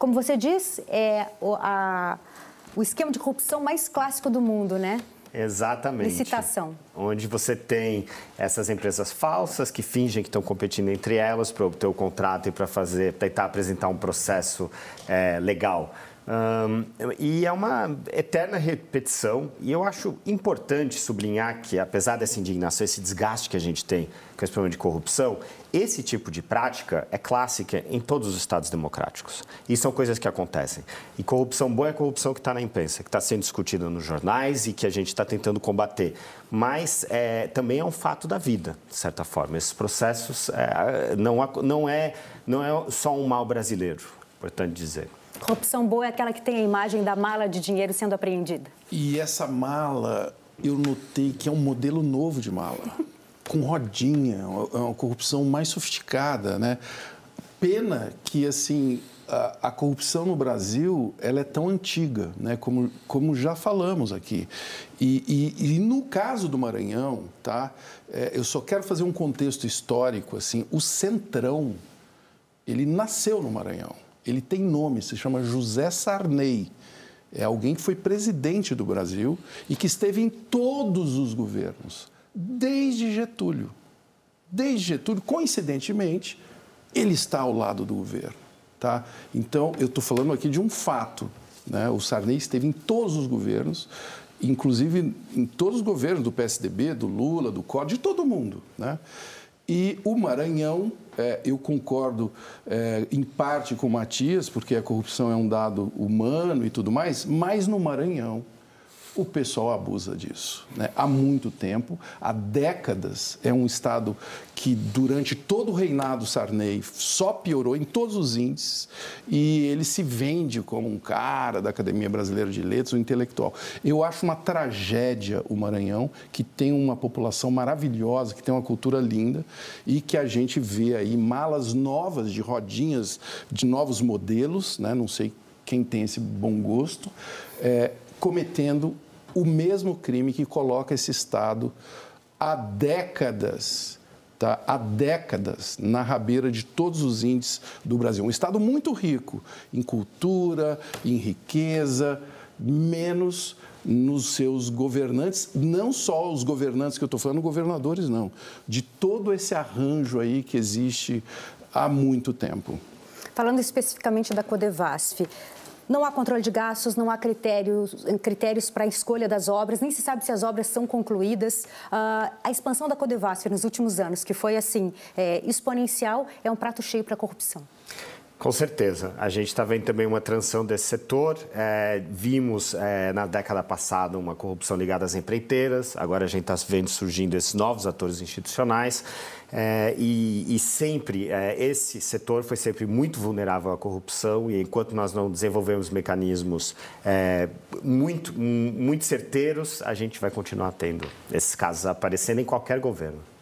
como você diz, é o, a, o esquema de corrupção mais clássico do mundo, né? Exatamente. Licitação. Onde você tem essas empresas falsas que fingem que estão competindo entre elas para obter o contrato e para fazer, tentar apresentar um processo é, legal. Um, e é uma eterna repetição, e eu acho importante sublinhar que, apesar dessa indignação, esse desgaste que a gente tem com esse problema de corrupção, esse tipo de prática é clássica em todos os Estados democráticos. E são coisas que acontecem. E corrupção boa é corrupção que está na imprensa, que está sendo discutida nos jornais e que a gente está tentando combater. Mas é, também é um fato da vida, de certa forma. Esses processos é, não, não, é, não é só um mal brasileiro, importante dizer. Corrupção boa é aquela que tem a imagem da mala de dinheiro sendo apreendida. E essa mala, eu notei que é um modelo novo de mala, com rodinha, é uma corrupção mais sofisticada, né? Pena que, assim, a, a, corrupção no Brasil ela é tão antiga, né? como, como já falamos aqui. E, e, e no caso do Maranhão, tá? É, eu só quero fazer um contexto histórico. assim O Centrão, ele nasceu no Maranhão ele tem nome, se chama José Sarney. É alguém que foi presidente do Brasil e que esteve em todos os governos, desde Getúlio. Desde Getúlio, coincidentemente, ele está ao lado do governo. Tá? Então, eu estou falando aqui de um fato. Né? O Sarney esteve em todos os governos, inclusive em todos os governos do PSDB, do Lula, do COD, de todo mundo. Né? E o Maranhão, é, eu concordo é, em parte com o Matias, porque a corrupção é um dado humano e tudo mais, mas no Maranhão o pessoal abusa disso. Né? Há muito tempo, há décadas, é um Estado que, durante todo o reinado Sarney, só piorou em todos os índices e ele se vende como um cara da Academia Brasileira de Letras, um intelectual. Eu acho uma tragédia o Maranhão, que tem uma população maravilhosa, que tem uma cultura linda e que a gente vê aí malas novas de rodinhas, de novos modelos, né? não sei quem tem esse bom gosto, é, cometendo o mesmo crime que coloca esse Estado há décadas Tá, há décadas na rabeira de todos os índices do Brasil. Um estado muito rico em cultura, em riqueza, menos nos seus governantes, não só os governantes que eu estou falando, governadores não, de todo esse arranjo aí que existe há muito tempo. Falando especificamente da Codevasf, não há controle de gastos, não há critérios, critérios para a escolha das obras, nem se sabe se as obras são concluídas. Uh, a expansão da Codevasf nos últimos anos, que foi assim, é, exponencial, é um prato cheio para a corrupção. Com certeza. A gente está vendo também uma transição desse setor. É, vimos é, na década passada uma corrupção ligada às empreiteiras, agora a gente está vendo surgindo esses novos atores institucionais. É, e, e, sempre, é, esse setor foi sempre muito vulnerável à corrupção, e enquanto nós não desenvolvemos mecanismos é, muito, muito certeiros, a gente vai continuar tendo esses casos aparecendo em qualquer governo.